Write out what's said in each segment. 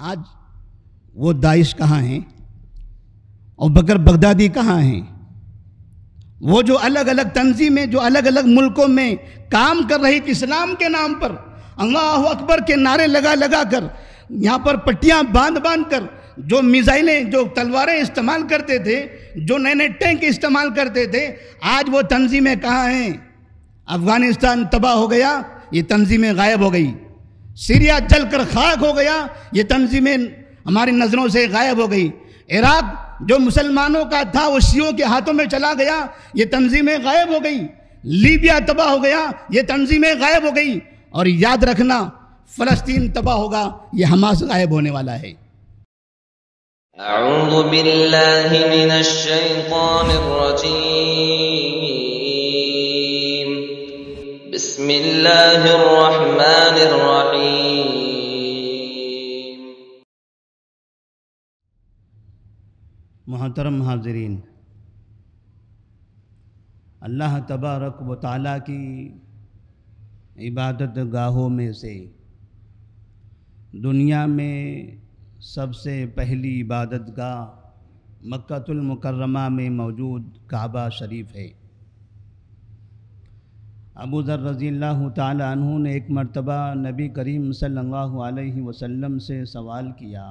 आज वो दाइश कहाँ हैं और बकर बगदादी कहाँ हैं वो जो अलग अलग तंजीमें जो अलग अलग मुल्कों में काम कर रही थी इस्लाम के नाम पर अल्लाह अकबर के नारे लगा लगा कर यहाँ पर पट्टियाँ बांध बांध कर जो मिज़ाइलें जो तलवारें इस्तेमाल करते थे जो नए नए टैंक इस्तेमाल करते थे आज वो तंजीमें कहाँ हैं अफ़गानिस्तान तबाह हो गया ये तंजीमें गायब हो गई सीरिया जलकर खाक हो गया ये तंजीमें हमारी नज़रों से गायब हो गई इराक जो मुसलमानों का था वो शियों के हाथों में चला गया ये तंजीमें गायब हो गई लीबिया तबाह हो गया ये तंजीमें गायब हो गई और याद रखना फ़लस्तीन तबाह होगा ये हमास गायब होने वाला है أعوذ بالله من الشيطان الرجيم بسم الله الرحمن الرحيم मोहतरम हाजरीन अल्लाह तबारक व ताली की इबादत गाहों में से दुनिया में सबसे पहली इबादत गाह मक्तुलमकरमा में मौजूद काबा शरीफ है अबू ज़र रज़ी तु ने एक मरतबा नबी करीम सल अलैहि वसल्लम से सवाल किया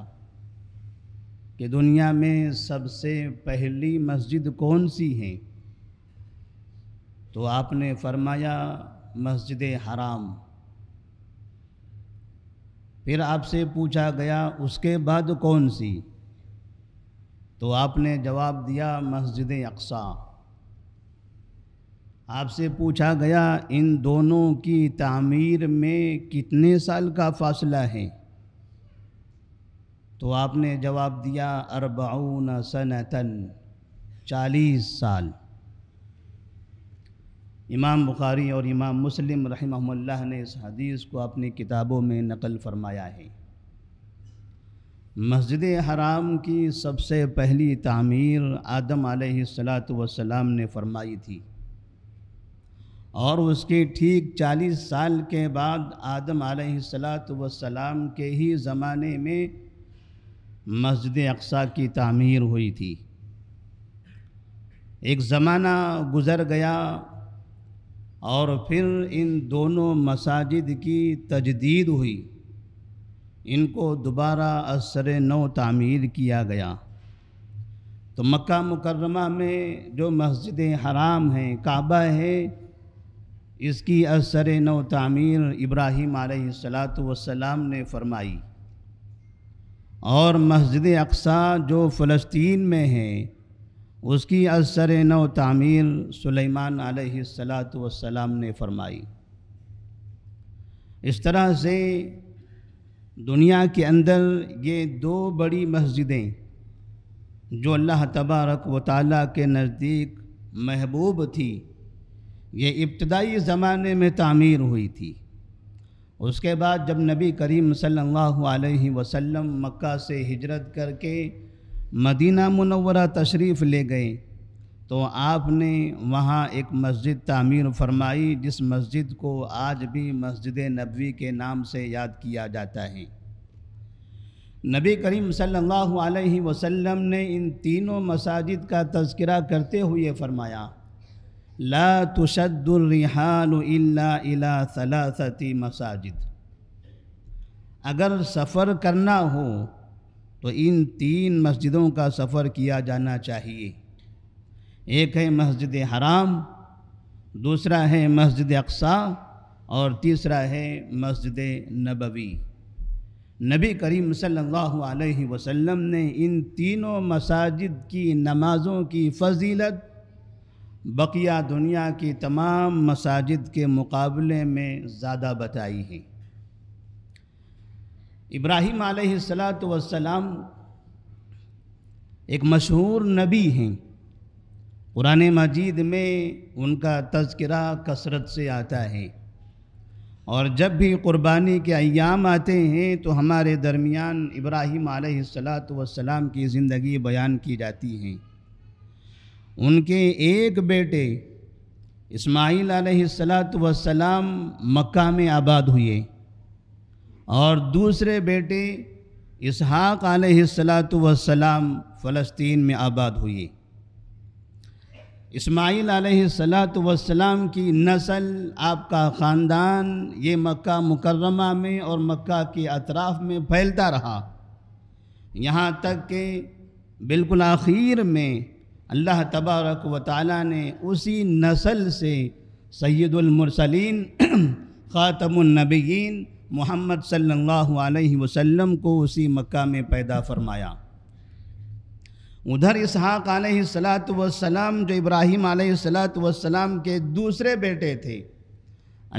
कि दुनिया में सबसे पहली मस्जिद कौन सी है तो आपने फरमाया मस्जिद हराम फिर आपसे पूछा गया उसके बाद कौन सी तो आपने जवाब दिया मस्जिद अकसा आपसे पूछा गया इन दोनों की तामीर में कितने साल का फासला है तो आपने जवाब दिया अरबाउन सनतन चालीस साल इमाम बुखारी और इमाम मुस्लिम रहमल्ला ने इस हदीस को अपनी किताबों में नकल फरमाया है मस्जिद हराम की सबसे पहली तामीर आदम सलात वसलाम ने फरमाई थी और उसके ठीक चालीस साल के बाद आदम सलाम के ही ज़माने में मस्जिद अक्सा की तामीर हुई थी एक ज़माना गुज़र गया और फिर इन दोनों मसाजिद की तजदीद हुई इनको दोबारा असर नौ तामीर किया गया तो मक्का मुकरमा में जो मस्जिद हराम हैं काबा है इसकी असर नौ तामीर इब्राहिम आसलाम ने फरमाई और मस्जिद अकसा जो फ़लस्तीन में है उसकी असर नौ तामीर सुलेमान आसलाम ने फरमाई इस तरह से दुनिया के अंदर ये दो बड़ी मस्जिदें जो अल्लाह तबारक व ताली के नज़दीक महबूब थी ये इब्तदाई ज़माने में तामीर हुई थी उसके बाद जब नबी करीम सल्लल्लाहु अलैहि वसल्लम मक्का से हिजरत करके मदीना मुनवरा तशरीफ़ ले गए तो आपने वहाँ एक मस्जिद तामीर फरमाई जिस मस्जिद को आज भी मस्जिद नबवी के नाम से याद किया जाता है नबी करीम सल्लल्लाहु अलैहि वसल्लम ने इन तीनों मसाजिद का तस्करा करते हुए फरमाया ला तुशद्दुलरिहाल इला सलासती मसाजिद अगर सफ़र करना हो तो इन तीन मस्जिदों का सफ़र किया जाना चाहिए एक है मस्जिद हराम दूसरा है मस्जिद अक्सा और तीसरा है मस्जिद नबवी नबी करीम सल्लल्लाहु अलैहि वसल्लम ने इन तीनों मसाजिद की नमाज़ों की फजीलत बकिया दुनिया की तमाम मसाजिद के मुकाबले में ज़्यादा बताई है इब्राहिम आलत वसलाम एक मशहूर नबी हैं कुरान मजीद में उनका तस्करा कसरत से आता है और जब भी क़ुरबानी के अयाम आते हैं तो हमारे दरमियान इब्राहिम आलत वसलाम की ज़िंदगी बयान की जाती हैं उनके एक बेटे इस्माइल सलात वसलाम मक्का में आबाद हुए और दूसरे बेटे इसहाक सलात वसलाम फ़लस्तीन में आबाद हुए इस्माइल सलात की नस्ल आपका ख़ानदान ये मक्का मुकर्रमा में और मक्का के अतराफ़ में फैलता रहा यहाँ तक कि बिल्कुल आखिर में अल्लाह तबारक व ताली ने उसी नस्ल से सैदुलमरसलिन ख़ातमनबीन मोहम्मद सल्लल्लाहु अलैहि वसल्लम को उसी मक्का में पैदा फरमाया उधर इसहाक़ सलात वसलाम जो इब्राहिम सलात वसलाम के दूसरे बेटे थे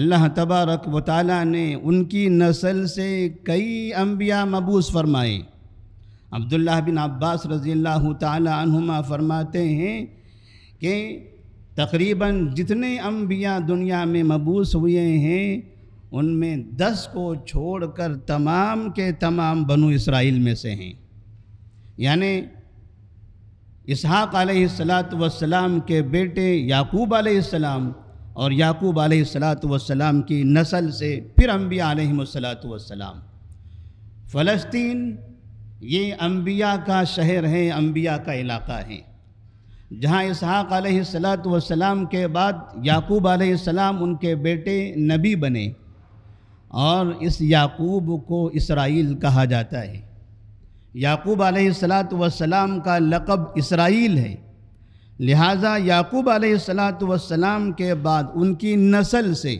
अल्लाह तबारक व ताली ने उनकी नस्ल से कई अम्बिया मबूस फरमाए अब्दुल्ला बिन अब्बास रज़ील्ला तुमा फरमाते हैं कि तकरीबन जितने अम्बिया दुनिया में मबूस हुए हैं उनमें दस को छोड़कर तमाम के तमाम बनु इसराइल में से हैं यानि इसहाक़ सलात वसलाम के बेटे याकूब आलाम और याकूब सलात वसलाम की नस्ल से फिर अम्बिया सलात वसलाम फ़लस्तीन ये अम्बिया का शहर है अम्बिया का इलाका है जहाँ इसहाक़ सलात वसलाम के बाद याकूब सलाम उनके बेटे नबी बने और इस याकूब को इसराइल कहा जाता है याकूब सलात वसलाम का लक़ब इसराइल है लिहाजा याकूब आसलात वसलाम के बाद उनकी नस्ल से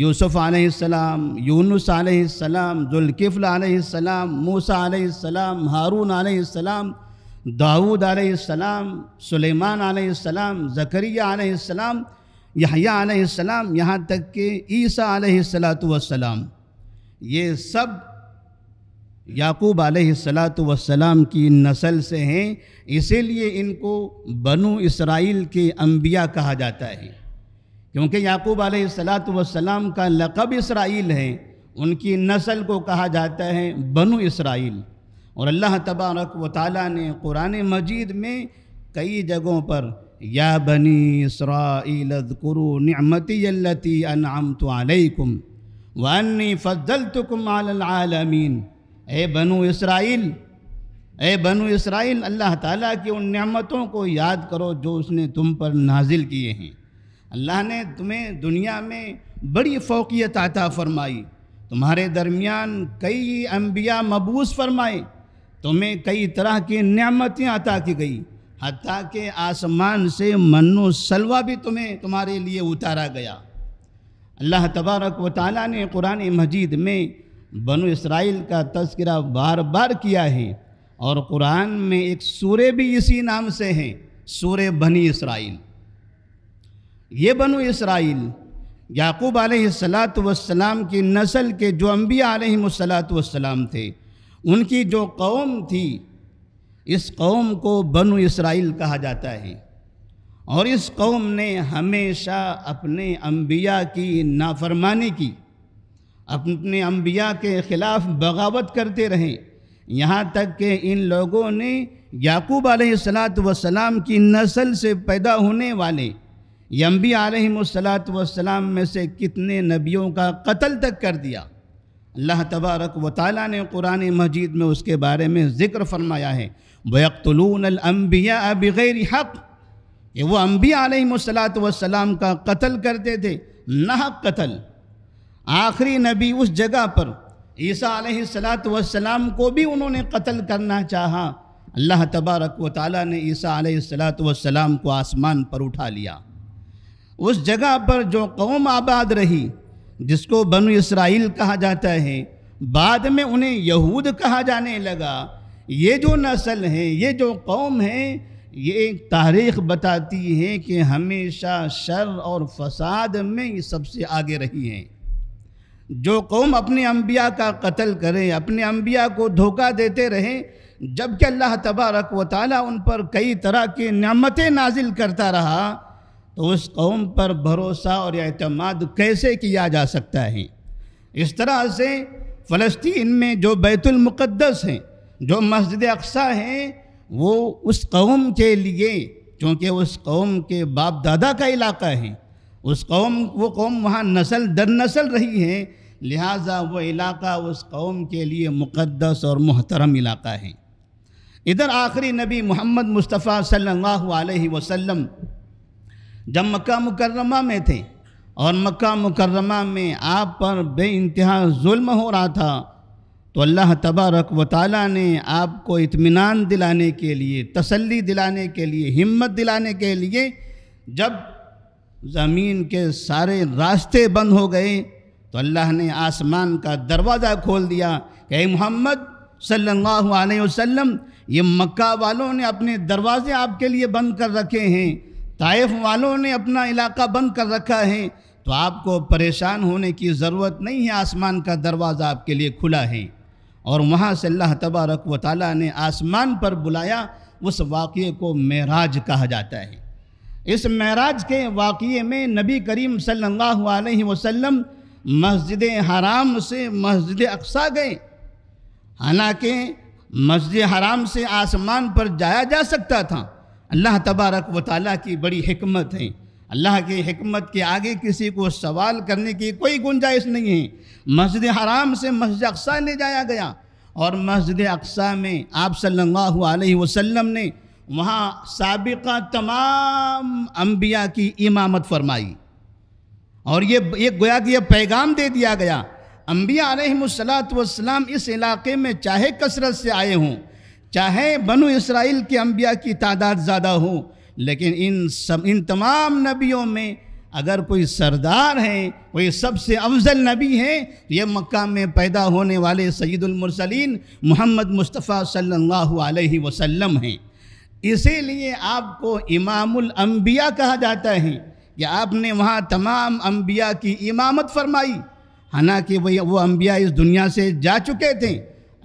यूसुफ आलाम यूनुस आलाम जुल्किफ़ल आलाम मूसा आलाम हारून आलाम दाऊद आलाम सुलेमान आलाम ज़करिया आलाम यहाँ आलाम यहाँ तक के ईसा आसलातम ये सब याकूब आसलातम की नस्ल से हैं इसीलिए इनको बनु इसराइल के अंबिया कहा जाता है क्योंकि याकूब आलतम का लकब इसराइल है उनकी नस्ल को कहा जाता है बनु इसराइल और अल्लाह तबारक व ताली ने कुरान मजीद में कई जगहों पर या बनी कुरु नमती अनाम तो आलकुम वन्नी फजल तुकुम आलमीन ए बनु इसराइल ए बनु इसराइल अल्लाह ताला की उन नमतों को याद करो जो उसने तुम पर नाजिल किए हैं अल्लाह ने तुम्हें दुनिया में बड़ी फ़ोकियत आता फरमाई तुम्हारे दरमियान कई अम्बिया मबूस फरमाए तुम्हें कई तरह की नियामतें अता की गई हती के आसमान से मनु सलवा भी तुम्हें तुम्हारे लिए उतारा गया अल्लाह तबारक व ताली ने कुरान मजीद में बनु इसराइल का तस्करा बार बार किया है और कुरान में एक सूर्य भी इसी नाम से है सूर्य बनी इसराइल ये बनु इसराइल याकूब आलत वसलाम की नस्ल के जो अम्बिया आलत वसलाम थे उनकी जो कौम थी इस कौम को बनु इसराइल कहा जाता है और इस कौम ने हमेशा अपने अम्बिया की नाफरमानी की अपने अम्बिया के ख़िलाफ़ बगावत करते रहे यहाँ तक कि इन लोगों ने याकूब सलात वसलाम की नस्ल से पैदा होने वाले यम्बी वसलाम में से कितने नबियों का कत्ल तक कर दिया अल्लाह तबारक व ताली ने कुरान मजीद में उसके बारे में ज़िक्र फरमाया है अम्बिया बग़ैर हक़ ये वो अम्बी वसलाम का कत्ल करते थे नाहक कत्ल आखिरी नबी उस जगह पर ईसा वसलाम को भी उन्होंने कत्ल करना चाहा अल्लाह तबारक व ताली ने ईसा वसलाम को आसमान पर उठा लिया उस जगह पर जो कौम आबाद रही जिसको बनु इसराइल कहा जाता है बाद में उन्हें यहूद कहा जाने लगा ये जो नस्ल हैं ये जो कौम हैं ये एक तारीख बताती है कि हमेशा शर और फसाद में ये सबसे आगे रही हैं जो कौम अपने अम्बिया का कत्ल करें अपने अम्बिया को धोखा देते रहें जबकि अल्लाह तबारक व ताली उन पर कई तरह की नमतें नाजिल करता रहा तो उस कौम पर भरोसा और अहतमाद कैसे किया जा सकता है इस तरह से फ़लस्तीन में जो बैतुलमक़दस हैं जो मस्जिद अक्सा हैं वो उस कौम के लिए क्योंकि उस कौम के बाप दादा का इलाका है उस कौम वो कौम वहाँ नसल दर नसल रही है लिहाजा वो इलाका उस कौम के लिए मुक़दस और मोहतरम इलाका है इधर आखिरी नबी मोहम्मद मुस्तफ़ा सल्लल्लाहु अलैहि वसल्लम जब मक्का मुकर्रमा में थे और मक्का मुकर्रमा में आप पर बे इंतहा जुल्म हो रहा था तो अल्लाह तबारक व ताली ने आपको इत्मीनान दिलाने के लिए तसल्ली दिलाने के लिए हिम्मत दिलाने के लिए जब ज़मीन के सारे रास्ते बंद हो गए तो अल्लाह ने आसमान का दरवाज़ा खोल दिया कि मोहम्मद सल्लल्लाहु अलैहि वसल्लम ये मक्का वालों ने अपने दरवाज़े आपके लिए बंद कर रखे हैं ताइफ वालों ने अपना इलाका बंद कर रखा है तो आपको परेशान होने की ज़रूरत नहीं है आसमान का दरवाज़ा आपके लिए खुला है और वहाँ से अल्लाह तबारक व ताली ने आसमान पर बुलाया उस वाक़े को मेराज कहा जाता है इस मेराज के वाक़े में नबी करीम सल्लल्लाहु अलैहि वसल्लम मस्जिद हराम से मस्जिद अक्सा गए हालांकि मस्जिद हराम से आसमान पर जाया जा सकता था अल्लाह तबारक व ताली की बड़ी हमत है अल्लाह की हमत के आगे किसी को सवाल करने की कोई गुंजाइश नहीं है मस्जिद हराम से मस्जिद अक्सा ले जाया गया और मस्जिद अक्सा में आप सल्लल्लाहु अलैहि वसल्लम ने वहाँ सबका तमाम अम्बिया की इमामत फरमाई और ये एक गोया कि यह पैगाम दे दिया गया अम्बिया अलैहिस्सलाम इस इलाके में चाहे कसरत से आए हों चाहे बनु इसराइल के अम्बिया की तादाद ज़्यादा हो लेकिन इन सब इन तमाम नबियों में अगर कोई सरदार है कोई सबसे अफजल नबी है तो ये मक्का में पैदा होने वाले सैदुलमरसलिन मोहम्मद मुस्तफ़ा सल्लल्लाहु अलैहि वसल्लम हैं इसीलिए आपको इमामुल कहा जाता है कि आपने वहाँ तमाम अम्बिया की इमामत फरमाई हालांकि वही वो अम्बिया इस दुनिया से जा चुके थे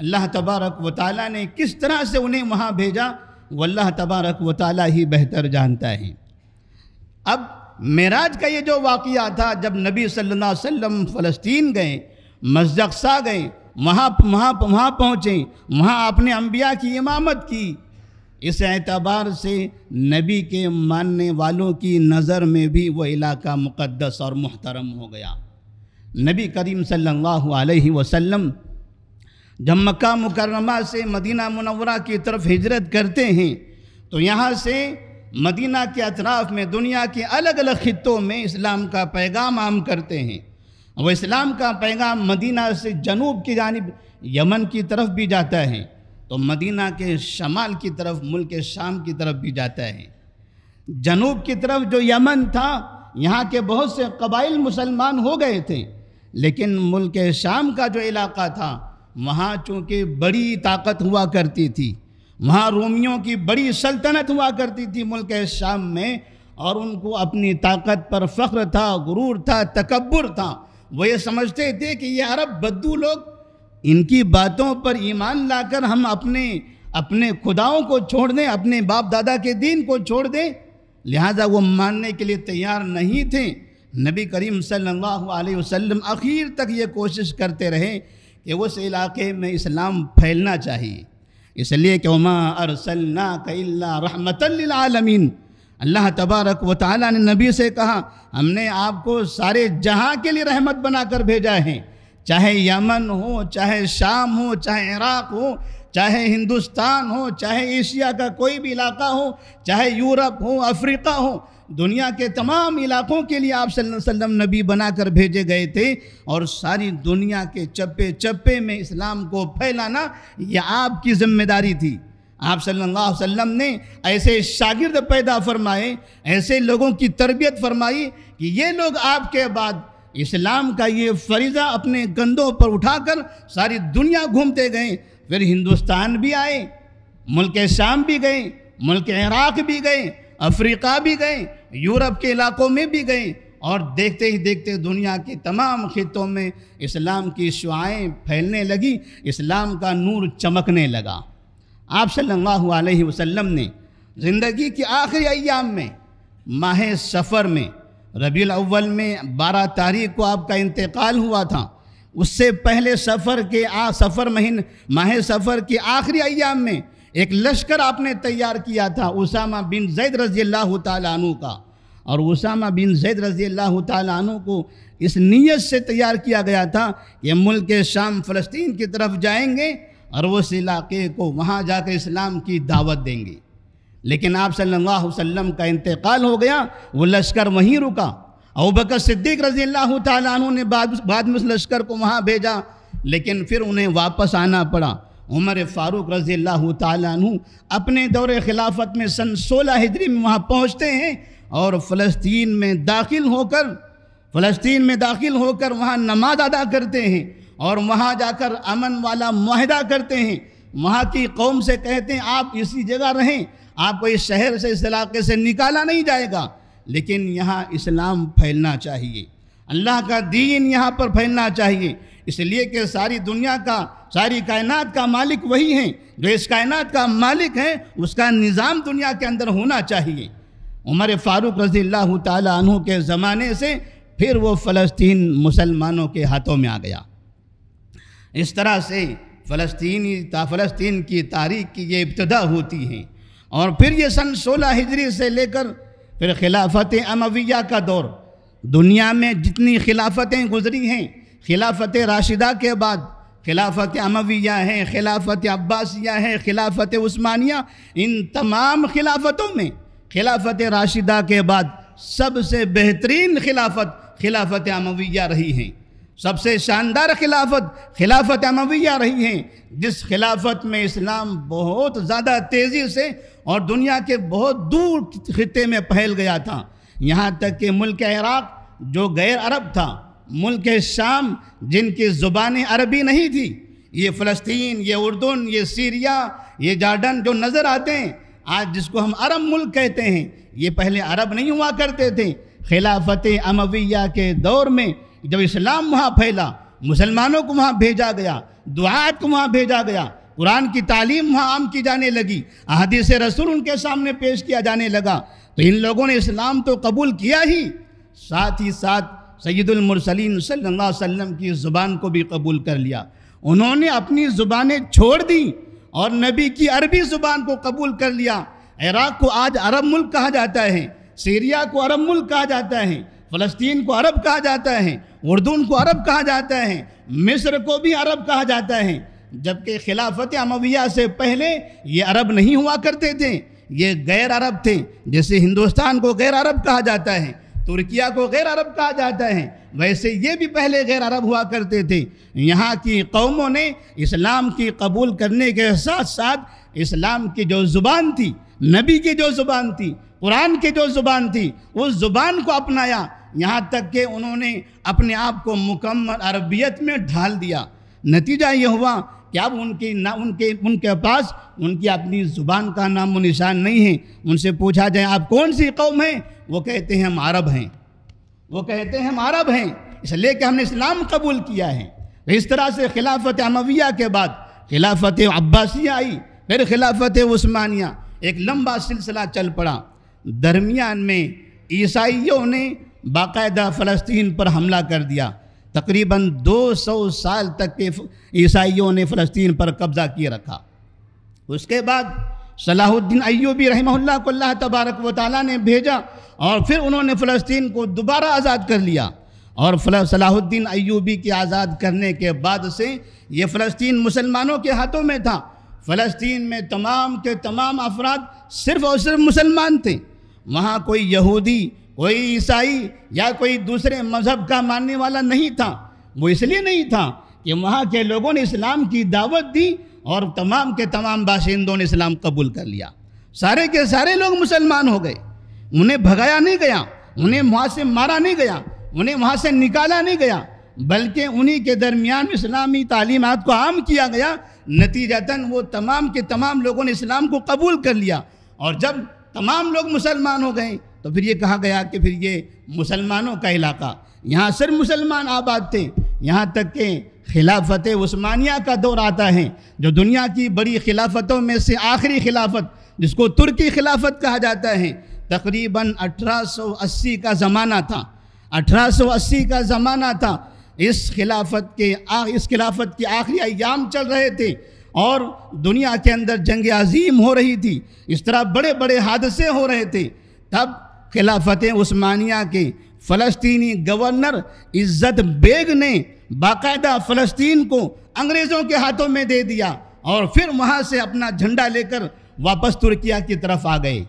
अल्लाह तबारक व ताली ने किस तरह से उन्हें वहाँ भेजा वो अल्लाह तबारक व ताली ही बेहतर जानता है अब मेराज का ये जो वाक़ था जब नबी सल्लल्लाहु अलैहि वसल्लम फ़लस्तीन गए मस्जिद अक्सा गए वहाँ वहाँ वहाँ पहुँचे वहाँ आपने अम्बिया की इमामत की इस एतबार से नबी के मानने वालों की नज़र में भी वह इलाका मुक़दस और मुहतरम हो गया नबी करीम सल्लल्लाहु अलैहि वसल्लम जब मक्का मुकरमा से मदीना मुनवरा की तरफ हिजरत करते हैं तो यहाँ से मदीना के अतराफ़ में दुनिया के अलग अलग खितों में इस्लाम का पैगाम आम करते हैं वह इस्लाम का पैगाम मदीना से जनूब की जानब यमन की तरफ भी जाता है तो मदीना के शमाल की तरफ मुल्क शाम की तरफ भी जाता है जनूब की तरफ जो यमन था यहाँ के बहुत से कबाइल मुसलमान हो गए थे लेकिन मुल्क शाम का जो इलाका था वहाँ चूँकि बड़ी ताकत हुआ करती थी वहाँ रोमियों की बड़ी सल्तनत हुआ करती थी मुल्क शाम में और उनको अपनी ताकत पर फ़ख्र था गुरूर था तकबर था वो ये समझते थे कि ये अरब बद्दू लोग इनकी बातों पर ईमान लाकर हम अपने अपने खुदाओं को छोड़ दें अपने बाप दादा के दीन को छोड़ दें लिहाजा वो मानने के लिए तैयार नहीं थे नबी करीम सल्लल्लाहु अलैहि वसल्लम आखिर तक ये कोशिश करते रहे कि उस इलाके में इस्लाम फैलना चाहिए इसलिए कि उमा अरसल्ला रहमतमीन अल्लाह तबारक व ताली ने नबी से कहा हमने आपको सारे जहाँ के लिए रहमत बनाकर भेजा है चाहे यमन हो चाहे शाम हो चाहे इराक़ हो चाहे हिंदुस्तान हो चाहे एशिया का कोई भी इलाका हो चाहे यूरोप हो अफ्रीका हो दुनिया के तमाम इलाकों के लिए आप वसल्लम नबी बनाकर भेजे गए थे और सारी दुनिया के चप्पे चप्पे में इस्लाम को फैलाना यह आपकी जिम्मेदारी थी आप सल्लल्लाहु अलैहि वसल्लम ने ऐसे शागिर्द पैदा फरमाए ऐसे लोगों की तरबियत फरमाई कि ये लोग आपके बाद इस्लाम का ये फरीज़ा अपने कंधों पर उठाकर सारी दुनिया घूमते गए फिर हिंदुस्तान भी आए मुल्क शाम भी गए मुल्क इराक़ भी गए अफ्रीका भी गए यूरोप के इलाकों में भी गए और देखते ही देखते दुनिया के तमाम खितों में इस्लाम की शुआएँ फैलने लगी इस्लाम का नूर चमकने लगा आप सल्लल्लाहु अलैहि वसल्लम ने ज़िंदगी के आखिरी अयाम में माह सफ़र में रबील अव्वल में बारह तारीख को आपका इंतकाल हुआ था उससे पहले सफ़र के आ सफ़र महीन माह सफ़र के आखिरी अयाम में एक लश्कर आपने तैयार किया था उसामा बिन जैद रजी अल्लाह तु का और उसामा बिन जैद रजी अल्लाह तु को इस नीयत से तैयार किया गया था कि मुल्क शाम फ़लस्तीन की तरफ जाएंगे और उस इलाके को वहाँ जाकर इस्लाम की दावत देंगे लेकिन आप सल्लल्लाहु अलैहि वसल्लम का इंतकाल हो गया वो लश्कर वहीं रुका और बकर सिद्दीक रजी अल्लाह तु ने बाद बाद में उस लश्कर को वहाँ भेजा लेकिन फिर उन्हें वापस आना पड़ा उमर फ़ारूक रज़ी अल्लाह तु अपने दौर खिलाफत में सन सोलह हिजरी में वहाँ पहुँचते हैं और फ़लस्तीन में दाखिल होकर फ़लस्तीन में दाखिल होकर वहाँ नमाज अदा करते हैं और वहाँ जाकर अमन वाला माहिदा करते हैं वहाँ की कौम से कहते हैं आप इसी जगह रहें आपको इस शहर से इस इलाके से निकाला नहीं जाएगा लेकिन यहाँ इस्लाम फैलना चाहिए अल्लाह का दीन यहाँ पर फैलना चाहिए इसलिए कि सारी दुनिया का सारी कायनात का मालिक वही हैं जो इस कायनात का मालिक है उसका निज़ाम दुनिया के अंदर होना चाहिए उमर फ़ारूक रजी अल्लाह तु के ज़माने से फिर वो फ़लस्तीन मुसलमानों के हाथों में आ गया इस तरह से फ़लस्तीनी फ़लस्तीन की तारीख की ये इब्तदा होती है और फिर ये सन सोलह हिजरी से लेकर फिर खिलाफत अमविया का दौर दुनिया में जितनी खिलाफतें गुजरी हैं खिलाफत राशिदा के बाद खिलाफत अमविया है खिलाफत अब्बासिया है खिलाफत उस्मानिया इन तमाम खिलाफतों में खिलाफत राशिदा के बाद सबसे बेहतरीन खिलाफत खिलाफत अमविया रही हैं सबसे शानदार खिलाफत खिलाफत अमविया रही हैं जिस खिलाफत में इस्लाम बहुत ज़्यादा तेज़ी से और दुनिया के बहुत दूर खत्े में फैल गया था यहाँ तक कि मुल्क इराक़ जो गैर अरब था मुल्क शाम जिनकी ज़ुबान अरबी नहीं थी ये फ़लस्तीन ये उर्दन ये सीरिया ये जार्डन जो नज़र आते हैं आज जिसको हम अरब मुल्क कहते हैं ये पहले अरब नहीं हुआ करते थे खिलाफत अमविया के दौर में जब इस्लाम वहाँ फैला मुसलमानों को वहाँ भेजा गया दुआत को वहाँ भेजा गया कुरान की तालीम वहाँ आम की जाने लगी अदीस रसूल उनके सामने पेश किया जाने लगा तो इन लोगों ने इस्लाम तो कबूल किया ही साथ ही साथ सैदुलमरसलिन सल्ला वसम की ज़ुबान को भी कबूल कर लिया उन्होंने अपनी ज़ुबानें छोड़ दी और नबी की अरबी ज़ुबान को कबूल कर लिया इराक़ को आज अरब मुल्क कहा जाता है सीरिया को अरब मुल्क कहा जाता है फ़लस्तीन को अरब कहा जाता है उर्दून को अरब कहा जाता है मिस्र को भी अरब कहा जाता है जबकि खिलाफत अमविया से पहले ये अरब नहीं हुआ करते थे ये गैर अरब थे जैसे हिंदुस्तान को गैर अरब कहा जाता है तुर्किया को गैर अरब कहा जाता है वैसे ये भी पहले गैर अरब हुआ करते थे यहाँ की कौमों ने इस्लाम की कबूल करने के साथ साथ इस्लाम की जो ज़ुबान थी नबी की जो ज़ुबान थी कुरान की जो ज़ुबान थी उस ज़ुबान को अपनाया यहाँ तक कि उन्होंने अपने आप को मुकम्मल अरबियत में ढाल दिया नतीजा ये हुआ क्या उनकी ना उनके उनके पास उनकी अपनी ज़ुबान का नाम निशान नहीं है उनसे पूछा जाए आप कौन सी कौम हैं वो कहते हैं हम अरब हैं वो कहते हैं हम अरब हैं इसलिए कि हमने इस्लाम कबूल किया है तो इस तरह से खिलाफत अमविया के बाद खिलाफत अब्बासिया आई फिर खिलाफत उस्मानिया एक लंबा सिलसिला चल पड़ा दरमियान में ईसाइयों ने बाकायदा फ़लस्तीन पर हमला कर दिया तकरीबन 200 साल तक के ईसाइयों ने फ़लस्तीन पर कब्ज़ा किए रखा उसके बाद सलाहुद्दीन अयूबी रहमल्ला को अल्लाह तबारक व ताली ने भेजा और फिर उन्होंने फ़लस्तीन को दोबारा आज़ाद कर लिया और सलाहुद्दीन अयूबी की आज़ाद करने के बाद से ये फ़लस्तीन मुसलमानों के हाथों में था फ़लस्तीन में तमाम के तमाम अफराद सिर्फ़ और सिर्फ मुसलमान थे वहाँ कोई यहूदी कोई ईसाई या कोई दूसरे मज़हब का मानने वाला नहीं था वो इसलिए नहीं था कि वहाँ के लोगों ने इस्लाम की दावत दी और तमाम के तमाम बाशिंदों ने इस्लाम कबूल कर लिया सारे के सारे लोग मुसलमान हो गए उन्हें भगाया नहीं गया उन्हें वहाँ से मारा नहीं गया उन्हें वहाँ से निकाला नहीं गया बल्कि उन्हीं के दरमियान इस्लामी तालीमत को आम किया गया नतीजतन वो तमाम के तमाम लोगों ने इस्लाम को कबूल कर लिया और जब तमाम लोग मुसलमान हो गए तो फिर ये कहा गया कि फिर ये मुसलमानों का इलाका यहाँ सिर्फ मुसलमान आबाद थे यहाँ तक के खिलाफत उस्मानिया का दौर आता है जो दुनिया की बड़ी खिलाफतों में से आखिरी खिलाफत जिसको तुर्की खिलाफत कहा जाता है तकरीबन 1880 का ज़माना था 1880 का ज़माना था इस खिलाफत के आ, इस खिलाफत के आखिरी अयाम चल रहे थे और दुनिया के अंदर जंग अजीम हो रही थी इस तरह बड़े बड़े हादसे हो रहे थे तब खिलाफत उस्मानिया के फ़लस्तीनी गवर्नर इज़्ज़त बेग ने बाकायदा फ़लस्तीन को अंग्रेज़ों के हाथों में दे दिया और फिर वहाँ से अपना झंडा लेकर वापस तुर्किया की तरफ आ गए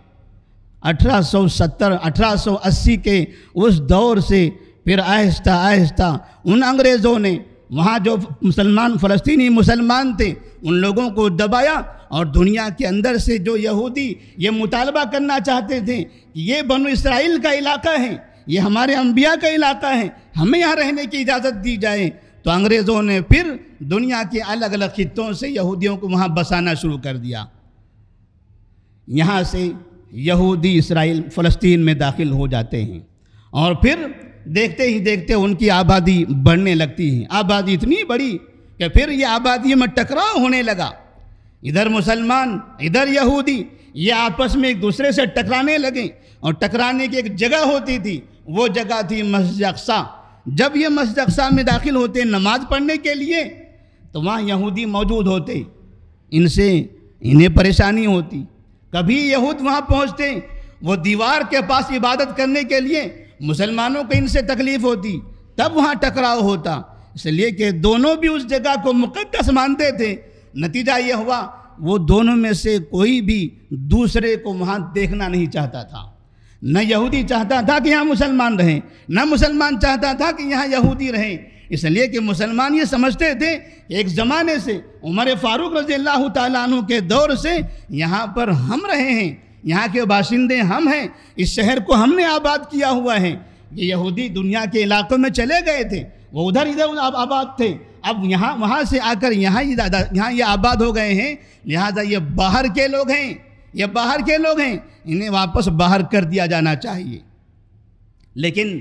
1870 1880 के उस दौर से फिर आहिस्ता आहिस्ता उन अंग्रेज़ों ने वहाँ जो मुसलमान फ़लस्तीनी मुसलमान थे उन लोगों को दबाया और दुनिया के अंदर से जो यहूदी ये मुतालबा करना चाहते थे कि ये बन इसराइल का इलाका है ये हमारे अम्बिया का इलाका है हमें यहाँ रहने की इजाज़त दी जाए तो अंग्रेज़ों ने फिर दुनिया के अलग अलग खितों से यहूदियों को वहाँ बसाना शुरू कर दिया यहाँ से यहूदी इसराइल फ़लस्तीन में दाखिल हो जाते हैं और फिर देखते ही देखते उनकी आबादी बढ़ने लगती है आबादी इतनी बड़ी कि फिर ये आबादी में टकराव होने लगा इधर मुसलमान इधर यहूदी ये आपस में एक दूसरे से टकराने लगे और टकराने की एक जगह होती थी वो जगह थी मस्जिद अक्सा जब ये मस्जिद अक्सा में दाखिल होते नमाज पढ़ने के लिए तो वहाँ यहूदी मौजूद होते इनसे इन्हें परेशानी होती कभी यहूद वहाँ पहुँचते वो दीवार के पास इबादत करने के लिए मुसलमानों को इनसे तकलीफ़ होती तब वहाँ टकराव होता इसलिए कि दोनों भी उस जगह को मुकदस मानते थे नतीजा ये हुआ वो दोनों में से कोई भी दूसरे को वहाँ देखना नहीं चाहता था न यहूदी चाहता था कि यहाँ मुसलमान रहें न मुसलमान चाहता था कि यहाँ यहूदी रहें इसलिए कि मुसलमान ये समझते थे एक ज़माने से उमर फ़ारूक रज़ी अल्लाह तु के दौर से यहाँ पर हम रहे हैं यहाँ के बाशिंदे हम हैं इस शहर को हमने आबाद किया हुआ है ये यहूदी दुनिया के इलाकों में चले गए थे वो उधर इधर आबाद थे अब यहाँ वहाँ से आकर यहाँ ये यहाँ ये आबाद हो गए हैं लिहाजा ये बाहर के लोग हैं ये बाहर के लोग हैं इन्हें वापस बाहर कर दिया जाना चाहिए लेकिन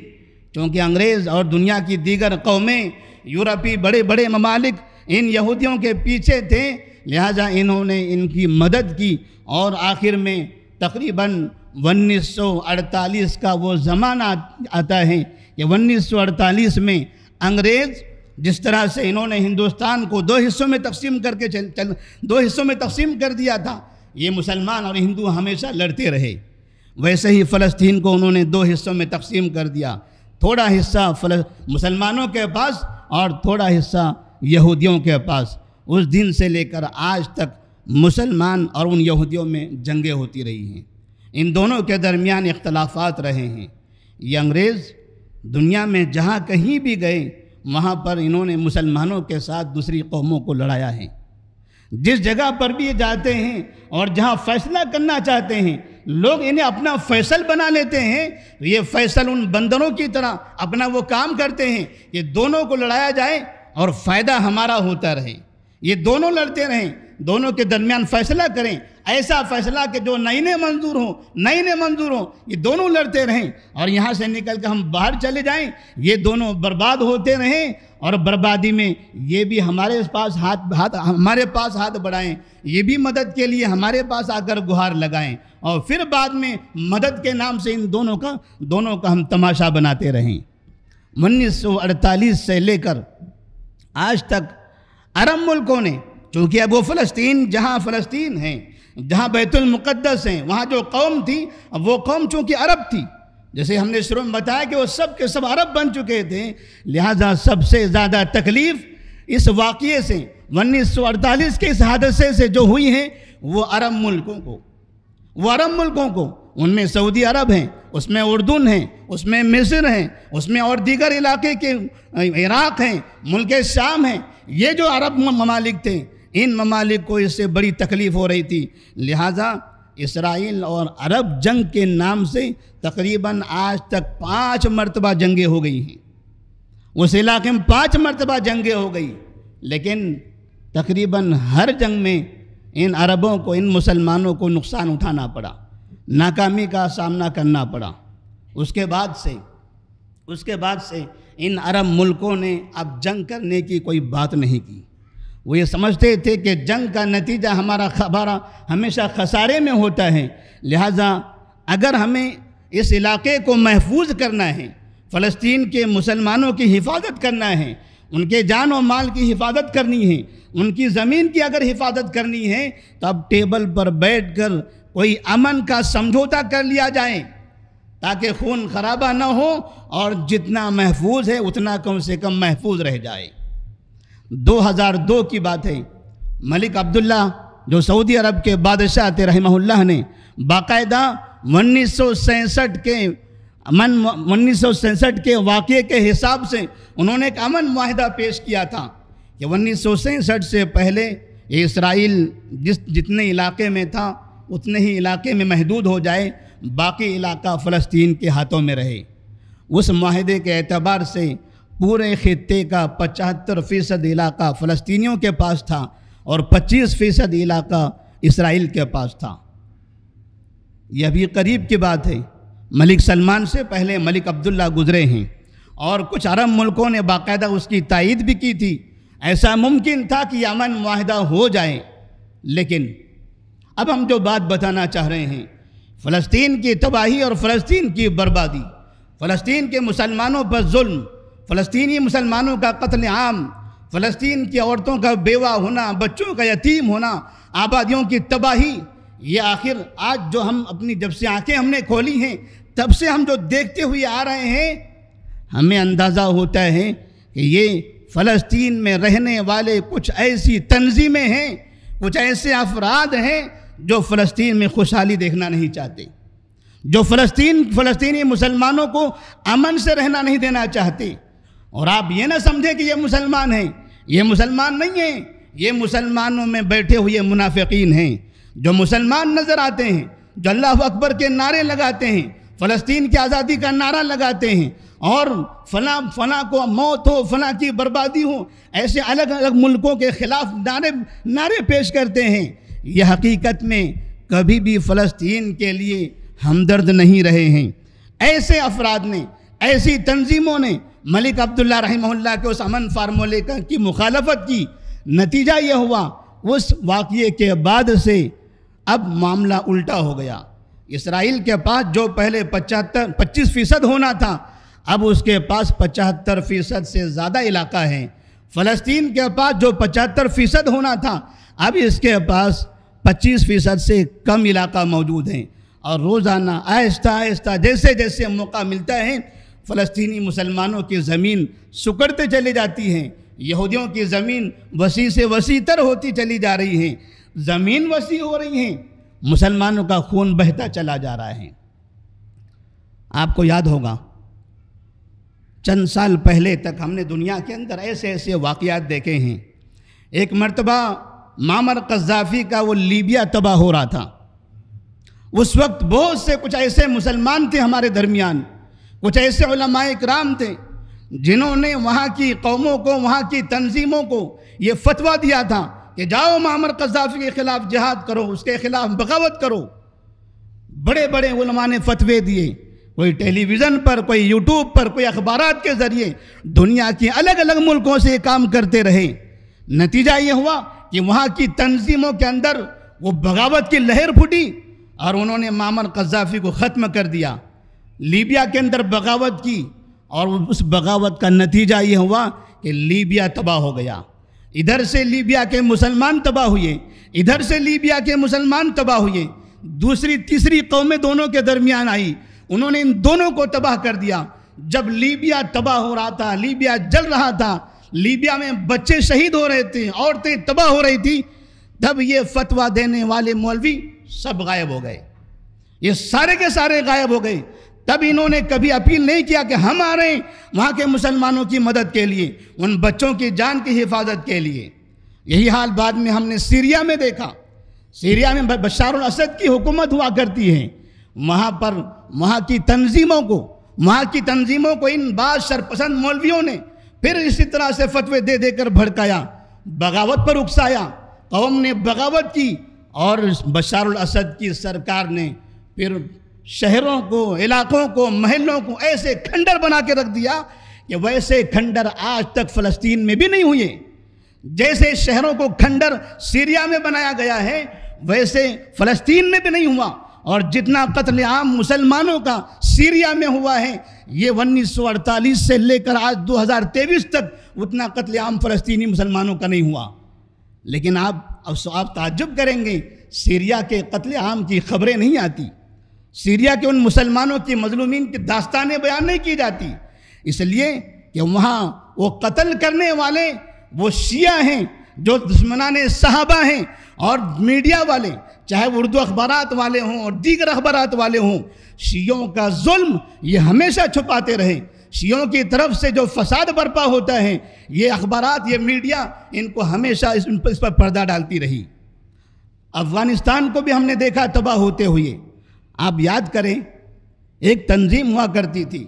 क्योंकि अंग्रेज़ और दुनिया की दीगर कौमें यूरोपी बड़े बड़े ममालिक इन यहूदियों के पीछे थे लिहाजा इन्होंने इनकी मदद की और आखिर में तकरीबन 1948 का वो ज़माना आता है ये 1948 में अंग्रेज़ जिस तरह से इन्होंने हिंदुस्तान को दो हिस्सों में तकसीम करके चल, चल दो हिस्सों में तकसीम कर दिया था ये मुसलमान और हिंदू हमेशा लड़ते रहे वैसे ही फ़लस्तीन को उन्होंने दो हिस्सों में तकसीम कर दिया थोड़ा हिस्सा फल मुसलमानों के पास और थोड़ा हिस्सा यहूदियों के पास उस दिन से लेकर आज तक मुसलमान और उन यहूदियों में जंगें होती रही हैं इन दोनों के दरमियान इख्तलाफात रहे हैं ये अंग्रेज़ दुनिया में जहाँ कहीं भी गए वहाँ पर इन्होंने मुसलमानों के साथ दूसरी कौमों को लड़ाया है जिस जगह पर भी ये जाते हैं और जहाँ फैसला करना चाहते हैं लोग इन्हें अपना फैसल बना लेते हैं ये फैसल उन बंदरों की तरह अपना वो काम करते हैं ये दोनों को लड़ाया जाए और फ़ायदा हमारा होता रहे ये दोनों लड़ते रहें दोनों के दरमियान फैसला करें ऐसा फैसला कि जो नई नए मंजूर हों नई नए मंजूर हों ये दोनों लड़ते रहें और यहाँ से निकल कर हम बाहर चले जाएं ये दोनों बर्बाद होते रहें और बर्बादी में ये भी हमारे पास हाथ हाथ हमारे पास हाथ बढ़ाएं ये भी मदद के लिए हमारे पास आकर गुहार लगाएं और फिर बाद में मदद के नाम से इन दोनों का दोनों का हम तमाशा बनाते रहें उन्नीस से लेकर आज तक अरब मुल्कों ने तो क्योंकि अब वो फ़लस्तीन जहाँ फ़लस्तीन हैं जहाँ बैतुलमक़दस हैं वहाँ जो कौम थी अब वो कौम चूँकि अरब थी जैसे हमने शुरू में बताया कि वो सब के सब अरब बन चुके थे लिहाजा सबसे ज़्यादा तकलीफ़ इस वाक़े से उन्नीस सौ अड़तालीस के इस हादसे से जो हुई हैं वो अरब मुल्कों को वो अरब मुल्कों को उनमें सऊदी अरब हैं उसमें उर्दून हैं उसमें मिस्र हैं उसमें और दीगर इलाके के इराक़ हैं मुल्क शाम हैं ये जो अरब ममालिक थे इन ममालिक को इससे बड़ी तकलीफ़ हो रही थी लिहाजा इसराइल और अरब जंग के नाम से तकरीबन आज तक पाँच मरतबा जंगें हो गई हैं उस इलाके में पाँच मरतबा जंगें हो गई लेकिन तकरीबन हर जंग में इन अरबों को इन मुसलमानों को नुकसान उठाना पड़ा नाकामी का सामना करना पड़ा उसके बाद से उसके बाद से इन अरब मुल्कों ने अब जंग करने की कोई बात नहीं की वो ये समझते थे कि जंग का नतीजा हमारा खबारा हमेशा खसारे में होता है लिहाजा अगर हमें इस इलाके को महफूज करना है फ़लस्तीन के मुसलमानों की हिफाजत करना है उनके जान और माल की हिफाजत करनी है उनकी ज़मीन की अगर हिफाजत करनी है तो अब टेबल पर बैठ कर कोई अमन का समझौता कर लिया जाए ताकि खून खराबा ना हो और जितना महफूज है उतना कम से कम महफूज रह जाए 2002 की बात है मलिक अब्दुल्ला जो सऊदी अरब के बादशाह थे रहमहुल्लाह ने बाकायदा उन्नीस के अमन उन्नीस के वाक़े के हिसाब से उन्होंने एक अमन माहिदा पेश किया था कि उन्नीस से पहले इसराइल जिस जितने इलाके में था उतने ही इलाके में महदूद हो जाए बाकी इलाका फ़लस्तीन के हाथों में रहे उस माहे के अतबार से पूरे खत्े का पचहत्तर फ़ीसद इलाका फ़लस्तियों के पास था और पच्चीस फ़ीसद इलाका इसराइल के पास था यह भी करीब की बात है मलिक सलमान से पहले मलिक अब्दुल्ला गुजरे हैं और कुछ अरब मुल्कों ने बाकायदा उसकी तायद भी की थी ऐसा मुमकिन था कि अमन माहदा हो जाए लेकिन अब हम जो बात बताना चाह रहे हैं फ़लस्तीन की तबाही और फ़लस्तीन की बर्बादी फ़लस्तीन के मुसलमानों पर जुल्म फ़लस्तीनी मुसलमानों का कत्ल आम फ़लस्तीन की औरतों का बेवा होना बच्चों का यतीम होना आबादियों की तबाही ये आखिर आज जो हम अपनी जब से आंखें हमने खोली हैं तब से हम जो देखते हुए आ रहे हैं हमें अंदाज़ा होता है कि ये फ़लस्तीन में रहने वाले कुछ ऐसी तनजीमें हैं कुछ ऐसे अफराद हैं जो फ़लस्तीन में खुशहाली देखना नहीं चाहते जो फ़लस्तीन फ़लस्तीनी मुसलमानों को अमन से रहना नहीं देना चाहते और आप ये ना समझे कि ये मुसलमान हैं ये मुसलमान नहीं हैं ये मुसलमानों में बैठे हुए मुनाफिकीन हैं जो मुसलमान नज़र आते हैं जो अल्लाह अकबर के नारे लगाते हैं फ़लस्तीन की आज़ादी का नारा लगाते हैं और फला फला को मौत हो फला की बर्बादी हो ऐसे अलग अलग मुल्कों के ख़िलाफ़ नारे नारे पेश करते हैं यह हकीकत में कभी भी फ़लस्तीन के लिए हमदर्द नहीं रहे हैं ऐसे अफराद ने ऐसी तंजीमों ने मलिक अब्दुल्ला रहमल्ला के उस अमन फार्मूले की मुखालफत की नतीजा ये हुआ उस वाक़े के बाद से अब मामला उल्टा हो गया इसराइल के पास जो पहले पचहत्तर पच्चीस फ़ीसद होना था अब उसके पास पचहत्तर फ़ीसद से ज़्यादा इलाका है फ़लस्तीन के पास जो पचहत्तर फ़ीसद होना था अब इसके पास पच्चीस फ़ीसद से कम इलाका मौजूद है और रोज़ाना आहिस्ता आहिस्ता जैसे जैसे मौका मिलता है फ़लस्तीनी मुसलमानों की ज़मीन सुकड़ते चली जाती हैं यहूदियों की ज़मीन वसी से वसी तर होती चली जा रही हैं ज़मीन वसी हो रही हैं मुसलमानों का खून बहता चला जा रहा है आपको याद होगा चंद साल पहले तक हमने दुनिया के अंदर ऐसे ऐसे वाक़ात देखे हैं एक मरतबा मामर कज़ाफ़ी का वो लीबिया तबाह हो रहा था उस वक्त बहुत से कुछ ऐसे मुसलमान थे हमारे दरमियान कुछ ऐसे कराम थे जिन्होंने वहाँ की कौमों को वहाँ की तंजीमों को ये फतवा दिया था कि जाओ मामर कजाफी के ख़िलाफ़ जहाद करो उसके ख़िलाफ़ बगावत करो बड़े बड़े उलमा ने फतवे दिए कोई टेलीविज़न पर कोई यूट्यूब पर कोई अखबार के ज़रिए दुनिया के अलग अलग मुल्कों से काम करते रहे नतीजा ये हुआ कि वहाँ की तंजीमों के अंदर वो बगावत की लहर फूटी और उन्होंने मामर कजाफी को ख़त्म कर दिया लीबिया के अंदर बगावत की और उस बगावत का नतीजा ये हुआ कि लीबिया तबाह हो गया इधर से लीबिया के मुसलमान तबाह हुए इधर से लीबिया के मुसलमान तबाह हुए दूसरी तीसरी कौमें दोनों के दरमियान आई उन्होंने इन दोनों को तबाह कर दिया जब लीबिया तबाह हो रहा था लीबिया जल रहा था लीबिया में बच्चे शहीद हो रहे थे औरतें तबाह हो रही थी तब ये फतवा देने वाले मौलवी सब गायब हो गए ये सारे के सारे गायब हो गए तब इन्होंने कभी अपील नहीं किया कि हम आ रहे हैं वहाँ के मुसलमानों की मदद के लिए उन बच्चों की जान की हिफाजत के लिए यही हाल बाद में हमने सीरिया में देखा सीरिया में बशार असद की हुकूमत हुआ करती है वहाँ पर वहाँ की तंजीमों को वहाँ की तंजीमों को इन बाद सरपसंद मौलवियों ने फिर इसी तरह से फतवे दे देकर भड़काया बगावत पर उकसाया कौम ने बगावत की और बशार असद की सरकार ने फिर शहरों को इलाकों को महलों को ऐसे खंडर बना के रख दिया कि वैसे खंडर आज तक फ़लस्तीन में भी नहीं हुए जैसे शहरों को खंडर सीरिया में बनाया गया है वैसे फ़लस्तीन में भी नहीं हुआ और जितना कत्लेआम मुसलमानों का सीरिया में हुआ है ये अड़तालीस से लेकर आज 2023 तक उतना कत्लेआम फ़लस्तीनी मुसलमानों का नहीं हुआ लेकिन आप अब आप ताज्जुब करेंगे सीरिया के कत्लेआम की खबरें नहीं आती सीरिया के उन मुसलमानों की मजलूमिन की दास्तानें बयान नहीं की जाती इसलिए कि वहाँ वो कत्ल करने वाले वो शिया हैं जो दुश्मनान साहबा हैं और मीडिया वाले चाहे उर्दू अखबार वाले हों और दीगर अखबार वाले हों शियों का जुल्म ये हमेशा छुपाते रहे शियों की तरफ से जो फसाद बर्पा होता है ये अखबार ये मीडिया इनको हमेशा इस पर पर्दा डालती रही अफ़गानिस्तान को भी हमने देखा तबाह होते हुए आप याद करें एक तंजीम हुआ करती थी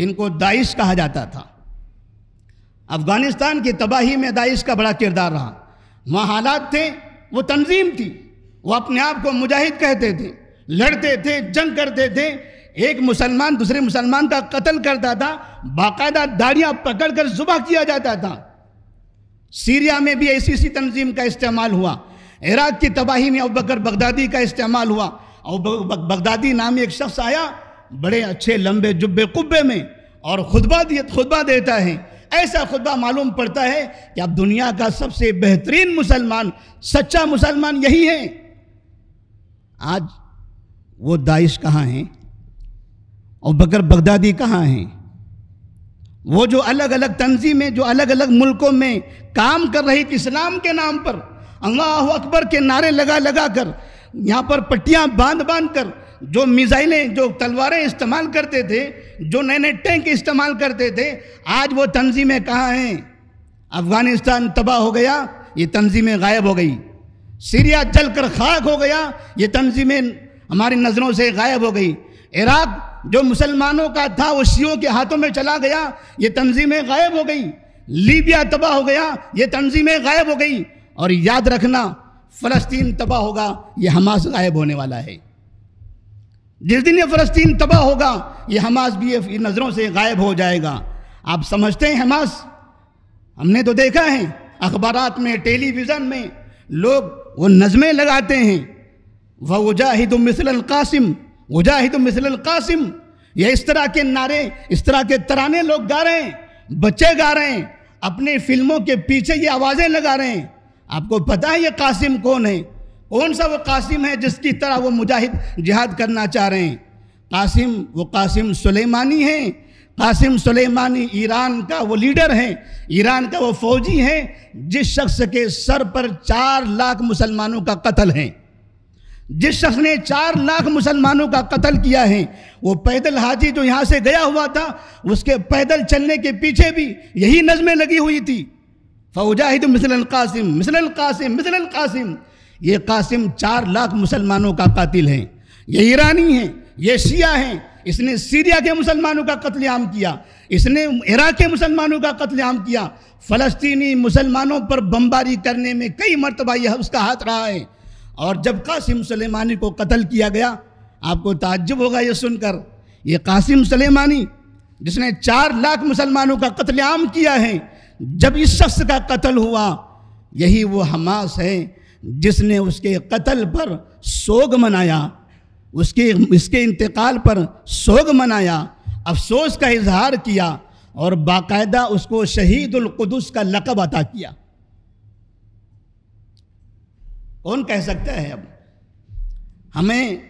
जिनको दाइश कहा जाता था अफगानिस्तान की तबाही में दाइश का बड़ा किरदार रहा वहाँ हालात थे वो तंजीम थी वो अपने आप को मुजाहिद कहते थे लड़ते थे जंग करते थे एक मुसलमान दूसरे मुसलमान का कत्ल करता था बाकायदा दाढ़ियाँ पकड़ कर जुबह किया जाता था सीरिया में भी ऐसी सी तंजीम का इस्तेमाल हुआ इराक की तबाही में अब बकर बगदादी का इस्तेमाल हुआ और बगदादी नामी एक शख्स आया बड़े अच्छे लंबे जुब्बे कुब्बे में और खुतबा दिए खुतबा देता है ऐसा खुतबा मालूम पड़ता है कि अब दुनिया का सबसे बेहतरीन मुसलमान सच्चा मुसलमान यही है आज वो दाइश कहाँ हैं और बकर बगदादी कहाँ हैं वो जो अलग अलग तंजीमें जो अलग अलग मुल्कों में काम कर रही थी इस्लाम के नाम पर अल्लाह अकबर के नारे लगा लगा कर यहाँ पर पट्टियाँ बांध बांध कर जो मिसाइलें जो तलवारें इस्तेमाल करते थे जो नए नए टैंक इस्तेमाल करते थे आज वो तंजीमें कहाँ हैं अफगानिस्तान तबाह हो गया ये तंजीमें गायब हो गई सीरिया चल कर खाक हो गया ये तंजीमें हमारी नज़रों से गायब हो गई इराक जो मुसलमानों का था वो शियों के हाथों में चला गया ये तंजीमें गायब हो गई लीबिया तबाह हो गया ये तंजीमें गायब हो गई और याद रखना फ़लस्तीन तबाह होगा ये हमास गायब होने वाला है जिस दिन ये फ़लस्तीन तबाह होगा ये हमास भी ये नज़रों से गायब हो जाएगा आप समझते हैं हमास हमने तो देखा है अखबार में टेलीविज़न में लोग वो नज़में लगाते हैं वह कासिम उजाहिद मिसल कासिम यह इस तरह के नारे इस तरह के तराने लोग गा रहे हैं बच्चे गा रहे हैं अपने फिल्मों के पीछे ये आवाज़ें लगा रहे हैं आपको पता है ये कासिम कौन है कौन सा वो कासिम है जिसकी तरह वो मुजाहिद जिहाद करना चाह रहे हैं कासिम वो कासिम सुलेमानी हैं कासिम सुलेमानी ईरान का वो लीडर हैं ईरान का वो फौजी हैं जिस शख्स के सर पर चार लाख मुसलमानों का कत्ल है जिस शख्स ने चार लाख मुसलमानों का कत्ल किया है वो पैदल हाजी जो यहाँ से गया हुआ था उसके पैदल चलने के पीछे भी यही नज़में लगी हुई थी फौजाहिद मिसल कासिम मिसल कासिम मिसल कासिम ये कासिम चार लाख मुसलमानों का कातिल है ये ईरानी है ये शिया हैं इसने सीरिया के मुसलमानों का कत्लेआम किया इसने इराक के मुसलमानों का कत्लेआम किया फ़लस्तीनी मुसलमानों पर बमबारी करने में कई मरतबा यह उसका हाथ रहा है और जब कासिम सलेमानी को कत्ल किया गया आपको ताज्जुब होगा यह सुनकर ये कासिम सलेमानी जिसने चार लाख मुसलमानों का कत्लेआम किया है जब इस शख्स का कत्ल हुआ यही वो हमास है जिसने उसके कत्ल पर सोग मनाया उसके इसके इंतकाल पर सोग मनाया अफसोस का इजहार किया और बाकायदा उसको शहीदुल्कुदस का लकब अता किया कौन कह सकता है अब हमें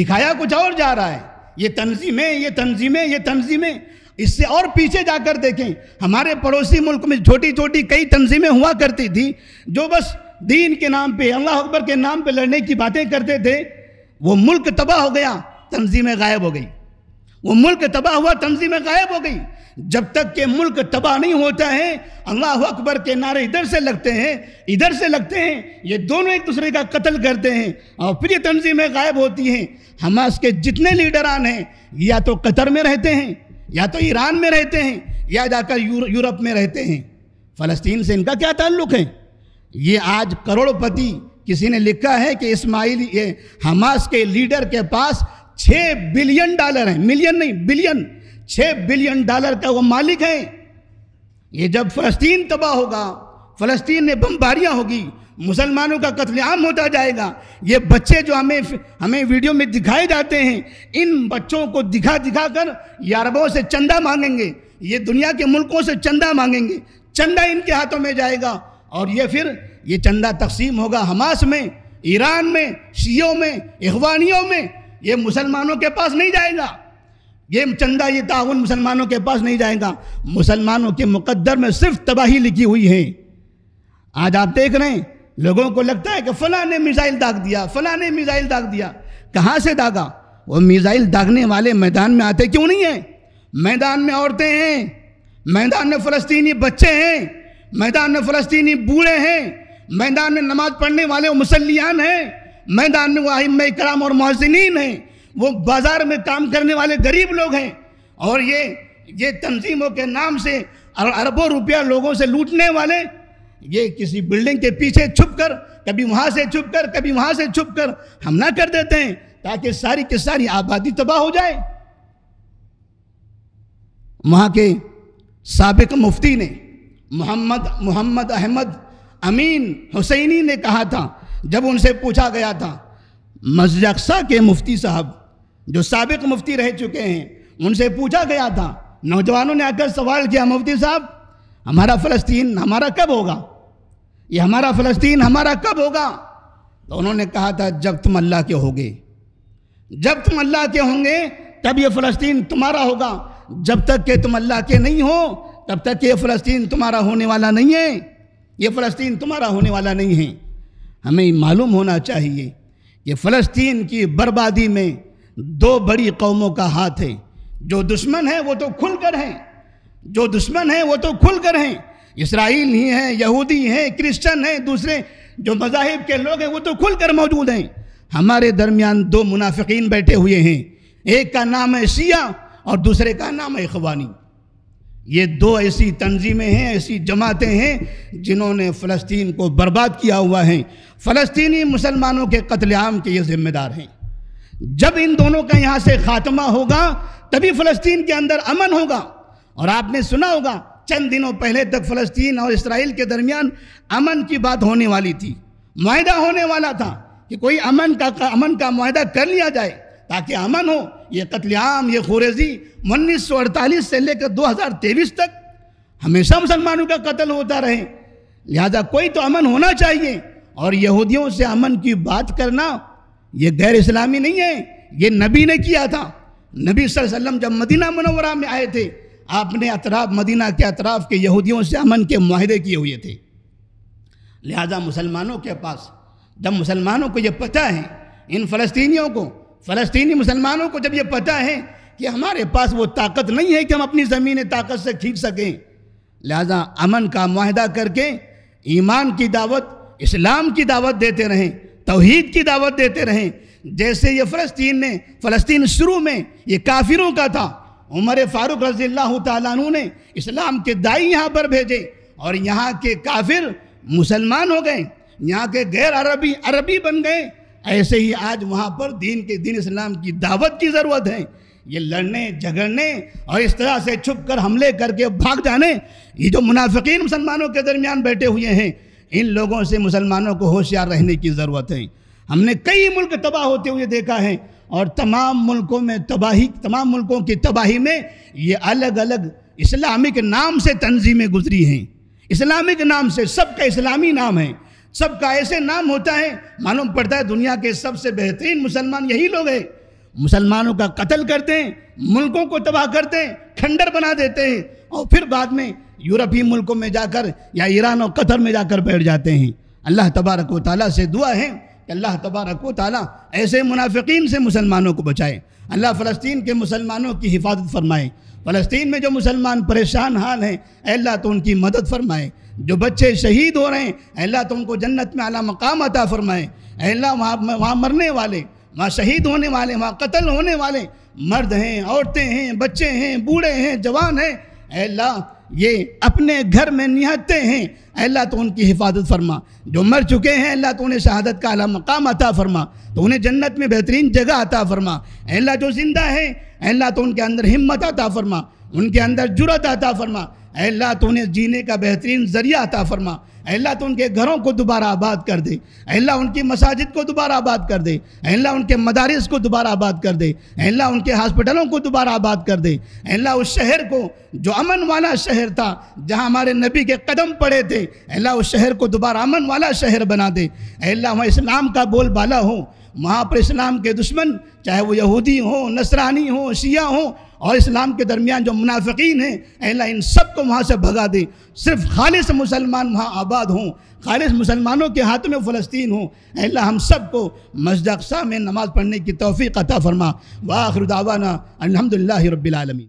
दिखाया कुछ और जा रहा है ये तंजीमें ये तंजीमें ये तंजीमें इससे और पीछे जाकर देखें हमारे पड़ोसी मुल्क में छोटी छोटी कई तंजीमें हुआ करती थी जो बस दीन के नाम पे अल्लाह अकबर के नाम पे लड़ने की बातें करते थे वो मुल्क तबाह हो गया तंजीमें गायब हो गई वो मुल्क तबाह हुआ तंजीमें गायब हो गई जब तक के मुल्क तबाह नहीं होता है अल्लाह अकबर के नारे इधर से लगते हैं इधर से लगते हैं ये दोनों एक दूसरे का कत्ल करते हैं और फिर ये तंजीमें गायब होती हैं हमास के जितने लीडरान हैं या तो कतर में रहते हैं या तो ईरान में रहते हैं या जाकर यूरोप में रहते हैं फ़लस्तीन से इनका क्या ताल्लुक है ये आज करोड़पति किसी ने लिखा है कि इस्माइल ये हमास के लीडर के पास छः बिलियन डॉलर हैं मिलियन नहीं बिलियन छः बिलियन डॉलर का वो मालिक है ये जब फ़लस्तीन तबाह होगा फ़लस्तीन में बमबारियाँ होगी मुसलमानों का कत्लेआम होता जाएगा ये बच्चे जो हमें हमें वीडियो में दिखाए जाते हैं इन बच्चों को दिखा दिखा कर यारबों से चंदा मांगेंगे ये दुनिया के मुल्कों से चंदा मांगेंगे चंदा इनके हाथों में जाएगा और ये फिर ये चंदा तकसीम होगा हमास में ईरान में शीयों में इखवानियों में ये मुसलमानों के पास नहीं जाएगा ये चंदा ये ताउन मुसलमानों के पास नहीं जाएगा मुसलमानों के मुकद्दर में सिर्फ तबाही लिखी हुई है आज आप देख रहे हैं लोगों को लगता है कि फला ने मिज़ाइल दाग दिया फला ने मिज़ाइल दाग दिया कहाँ से दागा वो मिज़ाइल दागने वाले मैदान में आते क्यों नहीं हैं मैदान में औरतें हैं मैदान में फ़लस्तनी बच्चे हैं मैदान में फ़लस्तनी बूढ़े हैं मैदान में नमाज पढ़ने वाले मुसलियान हैं मैदान में वाहिम कराम और मोहसिन हैं वो बाज़ार में काम करने वाले गरीब लोग हैं और ये ये तंजीमों के नाम से अरबों रुपया लोगों से लूटने वाले ये किसी बिल्डिंग के पीछे छुप कर कभी वहाँ से छुप कर कभी वहाँ से छुप कर हमला कर देते हैं ताकि सारी की सारी आबादी तबाह हो जाए वहाँ के सबक मुफ्ती ने मोहम्मद मोहम्मद अहमद अमीन हुसैनी ने कहा था जब उनसे पूछा गया था मस्जिद के मुफ्ती साहब जो सबक मुफ्ती रह चुके हैं उनसे पूछा गया था नौजवानों ने आकर सवाल किया मुफ्ती साहब हमारा फ़लस्तीन हमारा कब होगा ये हमारा फ़लस्तीन हमारा कब होगा तो उन्होंने कहा था जब तुम अल्लाह के होगे जब तुम अल्लाह के होंगे तब ये फ़लस्तीन तुम्हारा होगा जब तक के तुम अल्लाह के नहीं हो तब तक ये फ़लस्तीन तुम्हारा होने वाला नहीं है ये फ़लस्तीन तुम्हारा होने वाला नहीं है हमें मालूम होना चाहिए कि फ़लस्तीन की बर्बादी में दो बड़ी कौमों का हाथ है जो दुश्मन है वो तो खुलकर हैं जो दुश्मन हैं वो तो खुल कर हैं इसराइल ही हैं यहूदी हैं क्रिश्चन हैं दूसरे जो मजाहिब के लोग हैं वो तो खुल कर मौजूद हैं हमारे दरमियान दो मुनाफिकीन बैठे हुए हैं एक का नाम है शिया और दूसरे का नाम है अखवानी ये दो ऐसी तंजीमें हैं ऐसी जमातें हैं जिन्होंने फ़लस्तीन को बर्बाद किया हुआ है फ़लस्तीनी मुसलमानों के कत्लेआम के ये ज़िम्मेदार हैं जब इन दोनों का यहाँ से ख़ात्मा होगा तभी फ़लस्तीन के अंदर अमन होगा और आपने सुना होगा चंद दिनों पहले तक फलस्तीन और इसराइल के दरमियान अमन की बात होने वाली थी माहा होने वाला था कि कोई अमन का, का अमन का माहा कर लिया जाए ताकि अमन हो ये कत्लेआम ये खुरेजी उन्नीस से लेकर तेईस तक हमेशा मुसलमानों का कत्ल होता रहे लिहाजा कोई तो अमन होना चाहिए और यहूदियों से अमन की बात करना ये गैर इस्लामी नहीं है ये नबी ने किया था नबी वसल्लम जब मदीना मनवरा में आए थे आपने अतराफ मदीना के अतराफ के यहूदियों से अमन के माहदे किए हुए थे लिहाजा मुसलमानों के पास जब मुसलमानों को ये पता है इन फ़लस्तीनियों को फ़लस्तीनी मुसलमानों को जब ये पता है कि हमारे पास वो ताकत नहीं है कि हम अपनी ज़मीन ताकत से खींच सकें लिहाजा अमन का माहदा करके ईमान की दावत इस्लाम की दावत देते रहें तोहद की दावत देते रहें जैसे ये फ़लस्तीन ने फ़लस्तीन शुरू में ये काफिरों का था उमर फारूक रजील्ला तु ने इस्लाम के दाई यहाँ पर भेजे और यहाँ के काफिर मुसलमान हो गए यहाँ के गैर अरबी अरबी बन गए ऐसे ही आज वहाँ पर दीन के दिन इस्लाम की दावत की ज़रूरत है ये लड़ने झगड़ने और इस तरह से छुप कर हमले करके भाग जाने ये जो मुनाफिकीन मुसलमानों के दरमियान बैठे हुए हैं इन लोगों से मुसलमानों को होशियार रहने की ज़रूरत है हमने कई मुल्क तबाह होते हुए देखा है और तमाम मुल्कों में तबाही तमाम मुल्कों की तबाही में ये अलग अलग इस्लामिक नाम से तंजीमें गुजरी हैं इस्लामिक नाम से सबका इस्लामी नाम है सबका ऐसे नाम होता है मालूम पड़ता है दुनिया के सबसे बेहतरीन मुसलमान यही लोग हैं मुसलमानों का कत्ल करते हैं मुल्कों को तबाह करते हैं खंडर बना देते हैं और फिर बाद में यूरोपीय मुल्कों में जाकर या ईरान और कतर में जाकर बैठ जाते हैं अल्लाह तबारक वाली से दुआ है अल्लाह तबारक ताली ऐसे मुनाफिकीन से मुसलमानों को बचाए अल्लाह फ़लस्तीन के मुसलमानों की हिफाजत फरमाए फ़लस्तीन में जो मुसलमान परेशान हाल हैं अल्लाह तो उनकी मदद फरमाए जो बच्चे शहीद हो रहे हैं अल्लाह तो उनको जन्नत में अला मकाम अता फ़रमाए अल्लाह वहाँ वहाँ मरने वाले वहाँ शहीद होने वाले वहाँ कत्ल होने वाले मर्द हैं औरतें हैं बच्चे हैं बूढ़े हैं जवान हैं अल्लाह ये अपने घर में निहत्ते हैं अल्लाह तो उनकी हिफाजत फरमा जो मर चुके हैं अल्लाह तो उन्हें शहादत का अला मकाम अता फरमा तो उन्हें जन्नत में बेहतरीन जगह अता फरमा अल्लाह जो ज़िंदा है अल्लाह तो उनके अंदर हिम्मत अता फरमा उनके अंदर जुरत अता फरमा अल्लाह तो उन्हें जीने का बेहतरीन ज़रिया अता फरमा अल्लाह तो उनके घरों को दोबारा आबाद कर दे अल्लाह उनकी मसाजिद को दोबारा आबाद कर दे अल्लाह उनके मदारस को दोबारा आबाद कर दे अल्लाह उनके हॉस्पिटलों को दोबारा आबाद कर दे अल्लाह उस शहर को जो अमन वाला शहर था जहाँ हमारे नबी के कदम पड़े थे अल्लाह उस शहर को दोबारा अमन वाला शहर बना दे अल्लाह वहाँ इस्लाम का बोलबाला हो वहाँ पर इस्लाम के दुश्मन चाहे वो यहूदी हों नसरानी हों शिया हों और इस्लाम के दरमियान जो मुनाफिकीन हैं अहला इन सब को वहाँ से भगा दे सिर्फ खालिश मुसलमान वहाँ आबाद हों खालिश मुसलमानों के हाथ में फ़लस्तीन हों अहला हम सब को मस्जिद अक्सा में नमाज़ पढ़ने की तोफ़ी अता फ़रमा वाखरुदावाना अलहमदिल्ला रबालमी